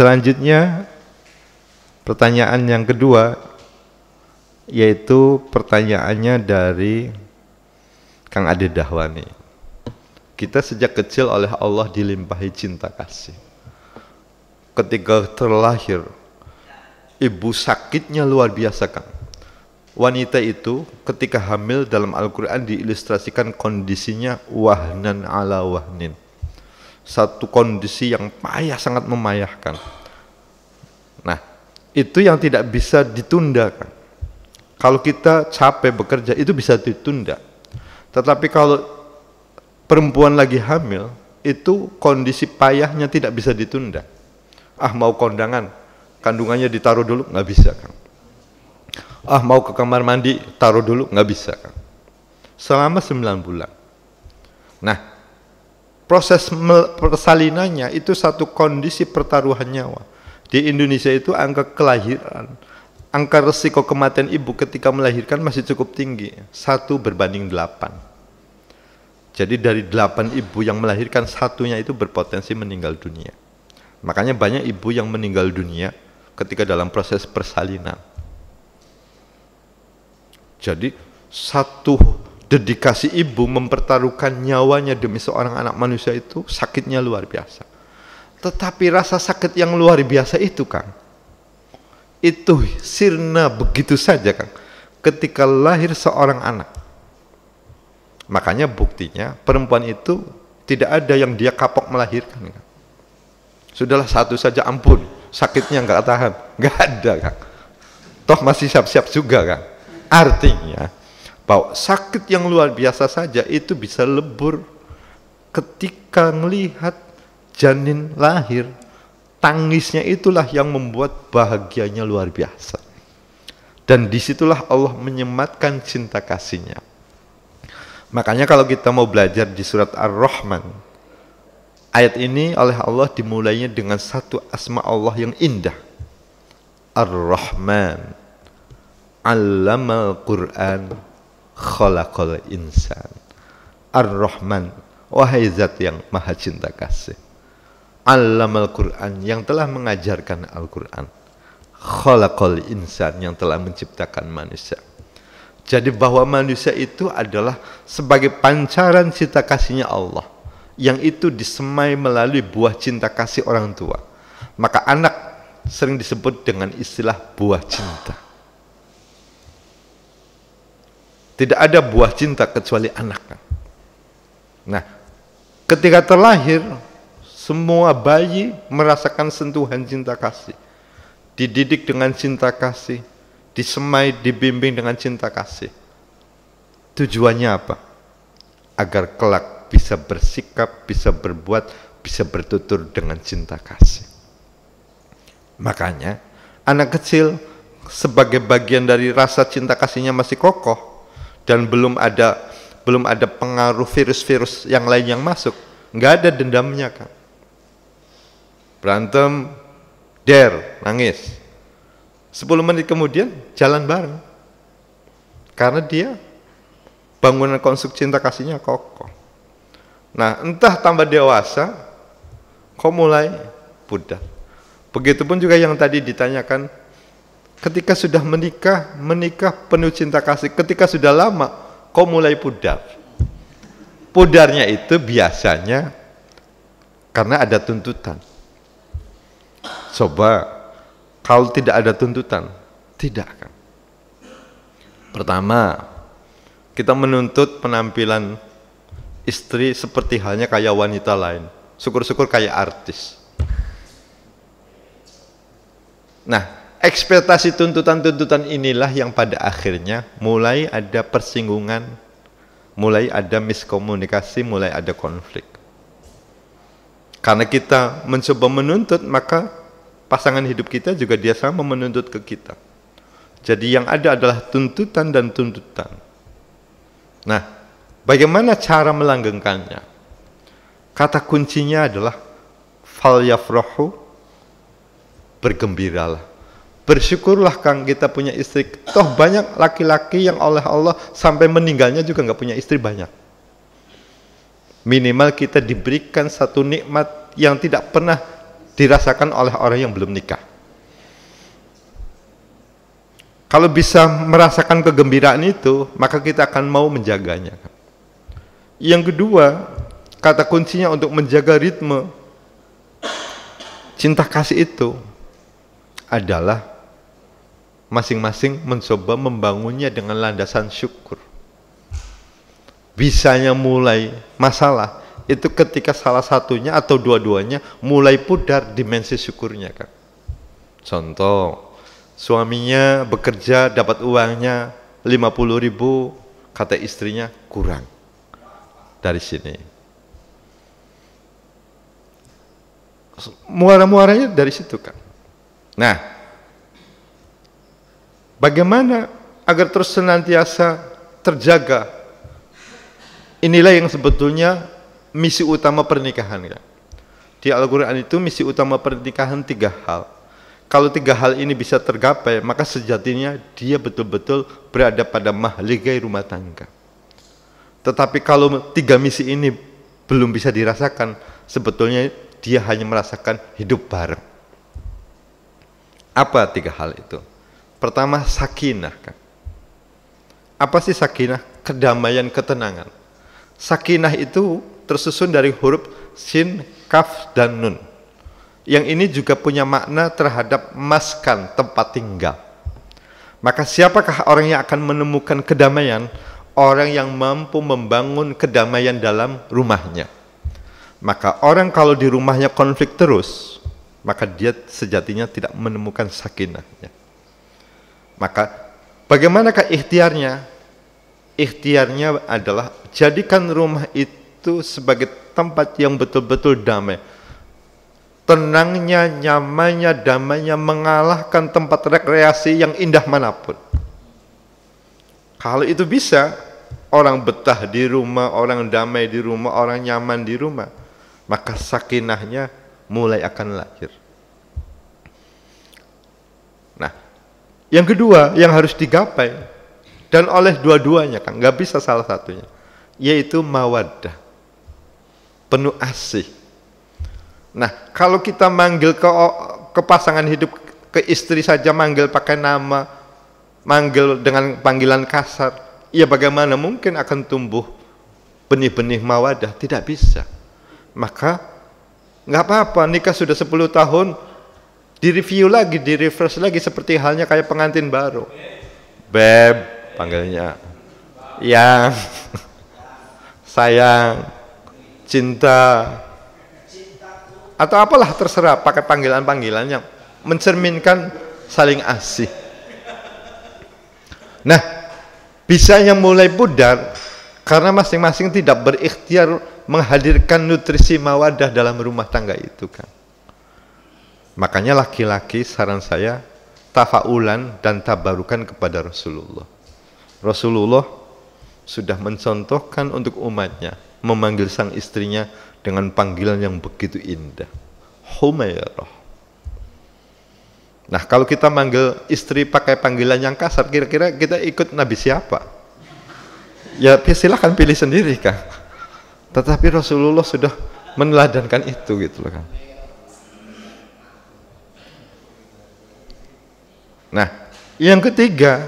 Selanjutnya pertanyaan yang kedua yaitu pertanyaannya dari Kang Ade Dahwani. Kita sejak kecil oleh Allah dilimpahi cinta kasih. Ketika terlahir, ibu sakitnya luar biasa kan? Wanita itu ketika hamil dalam Al-Quran diilustrasikan kondisinya wahnan ala wahnin. Satu kondisi yang payah sangat memayahkan itu yang tidak bisa ditunda kan. Kalau kita capek bekerja itu bisa ditunda. Tetapi kalau perempuan lagi hamil itu kondisi payahnya tidak bisa ditunda. Ah mau kondangan, kandungannya ditaruh dulu nggak bisa kan. Ah mau ke kamar mandi, taruh dulu nggak bisa kan. Selama 9 bulan. Nah, proses persalinannya itu satu kondisi pertaruhan nyawa di Indonesia itu angka kelahiran, angka resiko kematian ibu ketika melahirkan masih cukup tinggi, satu berbanding delapan. Jadi dari delapan ibu yang melahirkan satunya itu berpotensi meninggal dunia. Makanya banyak ibu yang meninggal dunia ketika dalam proses persalinan. Jadi satu dedikasi ibu mempertaruhkan nyawanya demi seorang anak manusia itu sakitnya luar biasa. Tetapi rasa sakit yang luar biasa itu, Kang, itu sirna begitu saja, Kang, ketika lahir seorang anak. Makanya buktinya perempuan itu tidak ada yang dia kapok melahirkan. Kang. Sudahlah satu saja ampun, sakitnya nggak tahan, nggak ada, Kang. Toh masih siap-siap juga, Kang. Artinya bahwa sakit yang luar biasa saja itu bisa lebur ketika melihat janin lahir, tangisnya itulah yang membuat bahagianya luar biasa. Dan disitulah Allah menyematkan cinta kasihnya. Makanya kalau kita mau belajar di surat Ar-Rahman, ayat ini oleh Allah dimulainya dengan satu asma Allah yang indah. Ar-Rahman, Allamal Quran, Khalaqal Insan. Ar-Rahman, wahai zat yang maha cinta kasih. Al Quran yang telah mengajarkan Al-Quran. Khalaqal insan yang telah menciptakan manusia. Jadi bahwa manusia itu adalah sebagai pancaran cinta kasihnya Allah. Yang itu disemai melalui buah cinta kasih orang tua. Maka anak sering disebut dengan istilah buah cinta. Tidak ada buah cinta kecuali anak. Nah, ketika terlahir semua bayi merasakan sentuhan cinta kasih. Dididik dengan cinta kasih. Disemai, dibimbing dengan cinta kasih. Tujuannya apa? Agar kelak bisa bersikap, bisa berbuat, bisa bertutur dengan cinta kasih. Makanya anak kecil sebagai bagian dari rasa cinta kasihnya masih kokoh dan belum ada belum ada pengaruh virus-virus yang lain yang masuk, nggak ada dendamnya kan berantem, der, nangis. 10 menit kemudian jalan bareng. Karena dia bangunan konstruksi cinta kasihnya kokoh. Nah, entah tambah dewasa, kok mulai pudar. Begitupun juga yang tadi ditanyakan, ketika sudah menikah, menikah penuh cinta kasih, ketika sudah lama, kok mulai pudar. Pudarnya itu biasanya karena ada tuntutan. Coba kalau tidak ada tuntutan, tidak akan. Pertama, kita menuntut penampilan istri seperti halnya kayak wanita lain. Syukur-syukur kayak artis. Nah, ekspektasi tuntutan-tuntutan inilah yang pada akhirnya mulai ada persinggungan, mulai ada miskomunikasi, mulai ada konflik. Karena kita mencoba menuntut, maka pasangan hidup kita juga dia sama menuntut ke kita. Jadi yang ada adalah tuntutan dan tuntutan. Nah, bagaimana cara melanggengkannya? Kata kuncinya adalah fal yafrahu bergembiralah. Bersyukurlah Kang kita punya istri. Toh banyak laki-laki yang oleh Allah sampai meninggalnya juga nggak punya istri banyak. Minimal kita diberikan satu nikmat yang tidak pernah dirasakan oleh orang yang belum nikah. Kalau bisa merasakan kegembiraan itu, maka kita akan mau menjaganya. Yang kedua, kata kuncinya untuk menjaga ritme cinta kasih itu adalah masing-masing mencoba membangunnya dengan landasan syukur. Bisanya mulai masalah itu ketika salah satunya atau dua-duanya mulai pudar dimensi syukurnya kan. Contoh, suaminya bekerja dapat uangnya 50 ribu, kata istrinya kurang dari sini. Muara-muaranya dari situ kan. Nah, bagaimana agar terus senantiasa terjaga inilah yang sebetulnya misi utama pernikahan ya. Di Al-Quran itu misi utama pernikahan tiga hal. Kalau tiga hal ini bisa tergapai, maka sejatinya dia betul-betul berada pada mahligai rumah tangga. Tetapi kalau tiga misi ini belum bisa dirasakan, sebetulnya dia hanya merasakan hidup bareng. Apa tiga hal itu? Pertama, sakinah. Kan? Apa sih sakinah? Kedamaian, ketenangan. Sakinah itu tersusun dari huruf sin, kaf, dan nun. Yang ini juga punya makna terhadap maskan, tempat tinggal. Maka siapakah orang yang akan menemukan kedamaian? Orang yang mampu membangun kedamaian dalam rumahnya. Maka orang kalau di rumahnya konflik terus, maka dia sejatinya tidak menemukan sakinahnya. Maka bagaimanakah ikhtiarnya? Ikhtiarnya adalah jadikan rumah itu itu sebagai tempat yang betul-betul damai. Tenangnya, nyamannya, damainya mengalahkan tempat rekreasi yang indah manapun. Kalau itu bisa, orang betah di rumah, orang damai di rumah, orang nyaman di rumah, maka sakinahnya mulai akan lahir. Nah, yang kedua yang harus digapai dan oleh dua-duanya kan nggak bisa salah satunya, yaitu mawaddah penuh asih. Nah, kalau kita manggil ke, ke pasangan hidup, ke istri saja manggil pakai nama, manggil dengan panggilan kasar, ya bagaimana mungkin akan tumbuh benih-benih mawadah? Tidak bisa. Maka, nggak apa-apa, nikah sudah 10 tahun, direview lagi, di refresh lagi, seperti halnya kayak pengantin baru. Beb, panggilnya. ya sayang, cinta atau apalah terserah pakai panggilan-panggilan yang mencerminkan saling asih. Nah, bisa yang mulai pudar karena masing-masing tidak berikhtiar menghadirkan nutrisi mawadah dalam rumah tangga itu kan. Makanya laki-laki saran saya tafaulan dan tabarukan kepada Rasulullah. Rasulullah sudah mencontohkan untuk umatnya memanggil sang istrinya dengan panggilan yang begitu indah. Humairah. Nah, kalau kita manggil istri pakai panggilan yang kasar, kira-kira kita ikut Nabi siapa? Ya, ya silahkan pilih sendiri, kan. Tetapi Rasulullah sudah meneladankan itu, gitu loh, kan. Nah, yang ketiga,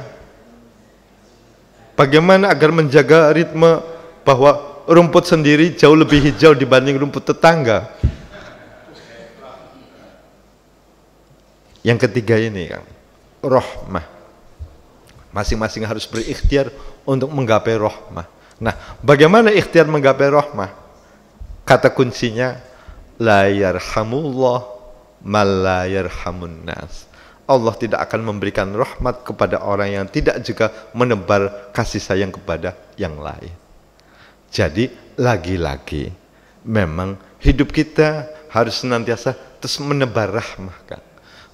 bagaimana agar menjaga ritme bahwa rumput sendiri jauh lebih hijau dibanding rumput tetangga. Yang ketiga ini kan, rohmah. Masing-masing harus berikhtiar untuk menggapai rohmah. Nah, bagaimana ikhtiar menggapai rohmah? Kata kuncinya, la yarhamullah mal yarhamun nas. Allah tidak akan memberikan rahmat kepada orang yang tidak juga menebar kasih sayang kepada yang lain. Jadi lagi-lagi memang hidup kita harus senantiasa terus menebar rahmah kan.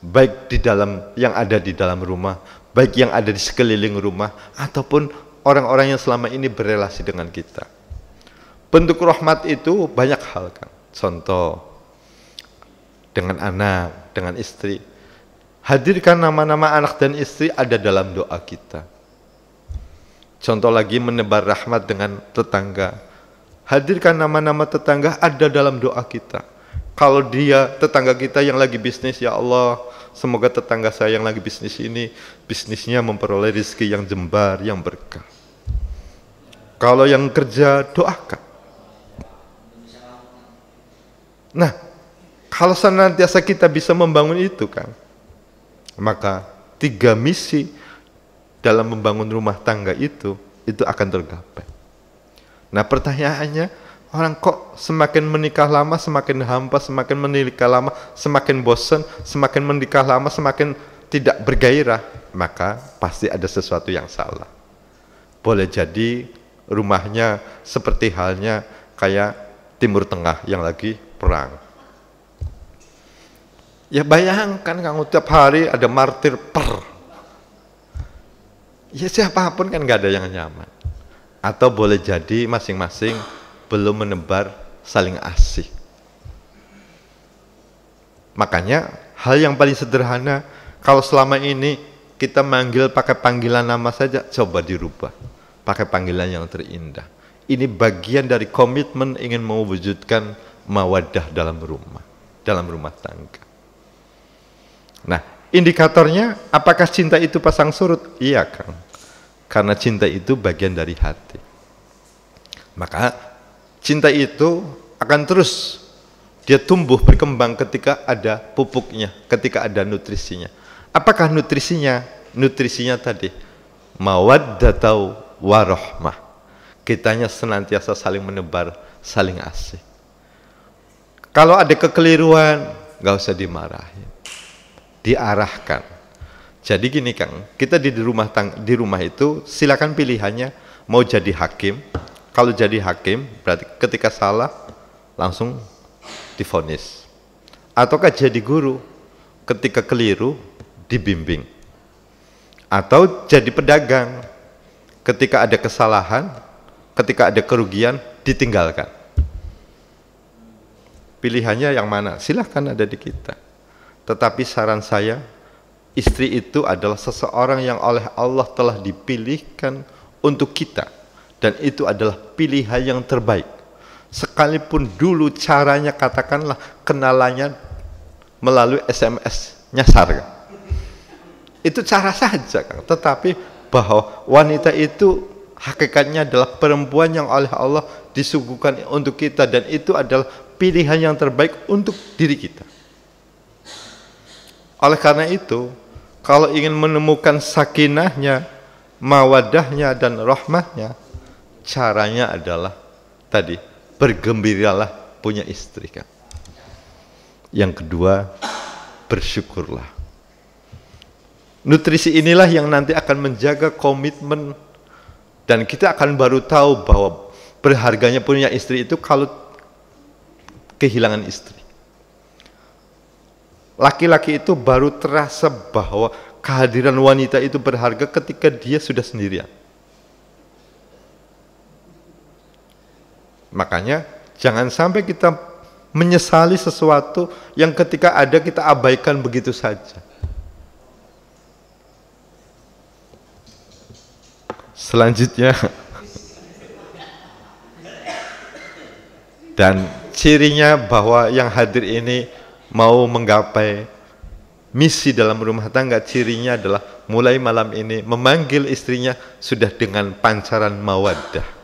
Baik di dalam yang ada di dalam rumah, baik yang ada di sekeliling rumah ataupun orang-orang yang selama ini berrelasi dengan kita. Bentuk rahmat itu banyak hal kan. Contoh dengan anak, dengan istri. Hadirkan nama-nama anak dan istri ada dalam doa kita Contoh lagi menebar rahmat dengan tetangga. Hadirkan nama-nama tetangga ada dalam doa kita. Kalau dia tetangga kita yang lagi bisnis, ya Allah, semoga tetangga saya yang lagi bisnis ini, bisnisnya memperoleh rezeki yang jembar, yang berkah. Kalau yang kerja, doakan. Nah, kalau senantiasa kita bisa membangun itu kan, maka tiga misi dalam membangun rumah tangga itu, itu akan tergapai. Nah pertanyaannya, orang kok semakin menikah lama, semakin hampa, semakin menikah lama, semakin bosan, semakin menikah lama, semakin tidak bergairah, maka pasti ada sesuatu yang salah. Boleh jadi rumahnya seperti halnya kayak Timur Tengah yang lagi perang. Ya bayangkan kamu tiap hari ada martir per ya siapapun kan nggak ada yang nyaman. Atau boleh jadi masing-masing belum menebar saling asih. Makanya hal yang paling sederhana kalau selama ini kita manggil pakai panggilan nama saja coba dirubah pakai panggilan yang terindah. Ini bagian dari komitmen ingin mewujudkan mawadah dalam rumah, dalam rumah tangga. Nah, Indikatornya apakah cinta itu pasang surut? Iya, Kang. Karena cinta itu bagian dari hati. Maka cinta itu akan terus dia tumbuh berkembang ketika ada pupuknya, ketika ada nutrisinya. Apakah nutrisinya? Nutrisinya tadi mawaddatau warohmah? Kitanya senantiasa saling menebar, saling asih. Kalau ada kekeliruan, gak usah dimarahin diarahkan. Jadi gini Kang, kita di rumah tang di rumah itu silakan pilihannya mau jadi hakim. Kalau jadi hakim berarti ketika salah langsung difonis. Ataukah jadi guru ketika keliru dibimbing. Atau jadi pedagang ketika ada kesalahan, ketika ada kerugian ditinggalkan. Pilihannya yang mana? Silahkan ada di kita. Tetapi saran saya, istri itu adalah seseorang yang oleh Allah telah dipilihkan untuk kita. Dan itu adalah pilihan yang terbaik. Sekalipun dulu caranya katakanlah kenalannya melalui SMS, nyasar. Kan? Itu cara saja, kan? tetapi bahwa wanita itu hakikatnya adalah perempuan yang oleh Allah disuguhkan untuk kita dan itu adalah pilihan yang terbaik untuk diri kita. Oleh karena itu, kalau ingin menemukan sakinahnya, mawadahnya dan rahmatnya caranya adalah tadi bergembiralah punya istri kan. Yang kedua, bersyukurlah. Nutrisi inilah yang nanti akan menjaga komitmen dan kita akan baru tahu bahwa berharganya punya istri itu kalau kehilangan istri. Laki-laki itu baru terasa bahwa kehadiran wanita itu berharga ketika dia sudah sendirian. Makanya jangan sampai kita menyesali sesuatu yang ketika ada kita abaikan begitu saja. Selanjutnya dan cirinya bahwa yang hadir ini mau menggapai misi dalam rumah tangga cirinya adalah mulai malam ini memanggil istrinya sudah dengan pancaran mawaddah